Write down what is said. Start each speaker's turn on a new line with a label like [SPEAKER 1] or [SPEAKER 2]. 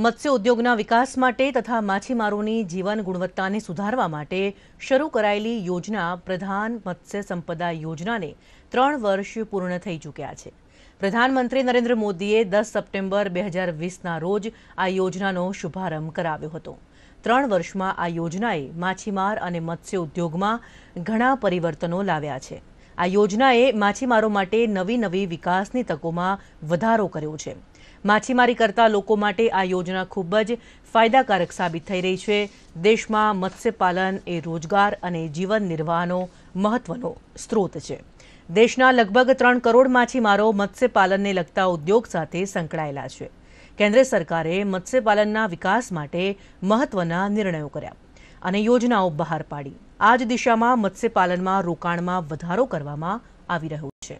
[SPEAKER 1] મત્સ્ય ઉદ્યોગના વિકાસ માટે તથા માછીમારોની જીવન ગુણવત્તાને સુધારવા માટે શરૂ કરાયેલી યોજના પ્રધાન મત્સ્ય સંપદા યોજનાને ત્રણ વર્ષ પૂર્ણ થઈ ચૂક્યા છે પ્રધાનમંત્રી નરેન્દ્ર મોદીએ દસ સપ્ટેમ્બર બે હજાર વીસના રોજ આ યોજનાનો શુભારંભ કરાવ્યો હતો ત્રણ વર્ષમાં આ યોજનાએ માછીમાર અને મત્સ્ય ઉદ્યોગમાં ઘણા પરિવર્તનો લાવ્યા છે આ યોજનાએ માછીમારો માટે નવી નવી વિકાસની તકોમાં વધારો કર્યો છે માછીમારી કરતા લોકો માટે આ યોજના ખૂબ જ ફાયદાકારક સાબિત થઈ રહી છે દેશમાં મત્સ્યપાલન એ રોજગાર અને જીવન નિર્વાહનો મહત્વનો સ્ત્રોત છે દેશના લગભગ ત્રણ કરોડ માછીમારો મત્સ્યપાલનને લગતા ઉદ્યોગ સાથે સંકળાયેલા છે કેન્દ્ર સરકારે મત્સ્યપાલનના વિકાસ માટે મહત્વના નિર્ણયો કર્યા અને યોજનાઓ બહાર પાડી આ જ દિશામાં મત્સ્યપાલનમાં રોકાણમાં વધારો કરવામાં આવી રહ્યો છે